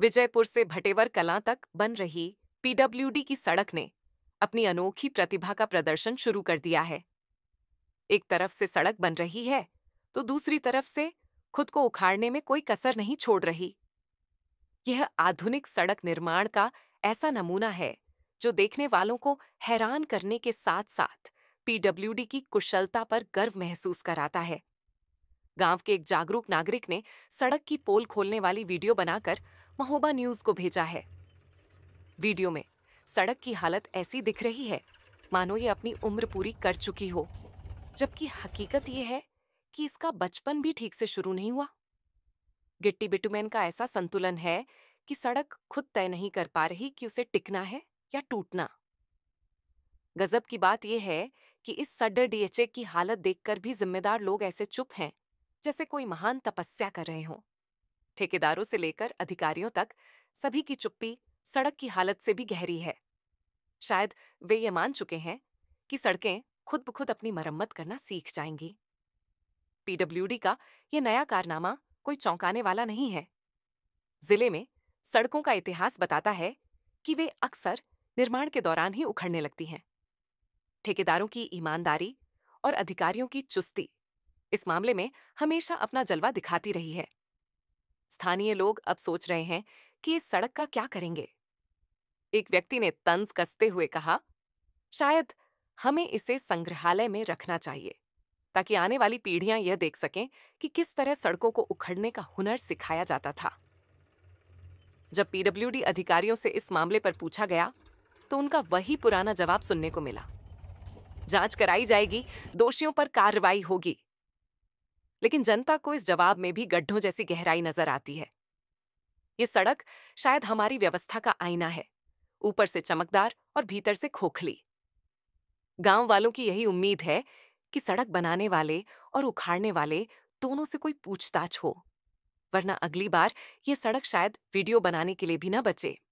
विजयपुर से भटेवर कला तक बन रही पीडब्ल्यूडी की सड़क ने अपनी अनोखी प्रतिभा का प्रदर्शन शुरू कर दिया है एक तरफ से सड़क बन रही है तो दूसरी तरफ से खुद को उखाड़ने में कोई कसर नहीं छोड़ रही यह आधुनिक सड़क निर्माण का ऐसा नमूना है जो देखने वालों को हैरान करने के साथ साथ पीडब्ल्यूडी की कुशलता पर गर्व महसूस कराता है गांव के एक जागरूक नागरिक ने सड़क की पोल खोलने वाली वीडियो बनाकर महोबा न्यूज को भेजा है वीडियो में सड़क की हालत ऐसी दिख रही है मानो ये अपनी उम्र पूरी कर चुकी हो जबकि हकीकत यह है कि इसका बचपन भी ठीक से शुरू नहीं हुआ गिट्टी बिटुमैन का ऐसा संतुलन है कि सड़क खुद तय नहीं कर पा रही कि उसे टिकना है या टूटना गजब की बात यह है कि इस सड्डर डीएचए की हालत देखकर भी जिम्मेदार लोग ऐसे चुप हैं जैसे कोई महान तपस्या कर रहे हों ठेकेदारों से लेकर अधिकारियों तक सभी की चुप्पी सड़क की हालत से भी गहरी है शायद वे ये मान चुके हैं कि सड़कें खुद ब खुद अपनी मरम्मत करना सीख जाएंगी पीडब्ल्यूडी का यह नया कारनामा कोई चौंकाने वाला नहीं है जिले में सड़कों का इतिहास बताता है कि वे अक्सर निर्माण के दौरान ही उखड़ने लगती हैं ठेकेदारों की ईमानदारी और अधिकारियों की चुस्ती इस मामले में हमेशा अपना जलवा दिखाती रही है स्थानीय लोग अब सोच रहे हैं कि इस सड़क का क्या करेंगे एक व्यक्ति ने तंज कसते हुए कहा शायद हमें इसे संग्रहालय में रखना चाहिए ताकि आने वाली पीढ़ियां यह देख सकें कि किस तरह सड़कों को उखड़ने का हुनर सिखाया जाता था जब पीडब्ल्यूडी अधिकारियों से इस मामले पर पूछा गया तो उनका वही पुराना जवाब सुनने को मिला जांच कराई जाएगी दोषियों पर कार्रवाई होगी लेकिन जनता को इस जवाब में भी गड्ढों जैसी गहराई नजर आती है ये सड़क शायद हमारी व्यवस्था का आईना है ऊपर से चमकदार और भीतर से खोखली गांव वालों की यही उम्मीद है कि सड़क बनाने वाले और उखाड़ने वाले दोनों से कोई पूछताछ हो वरना अगली बार ये सड़क शायद वीडियो बनाने के लिए भी ना बचे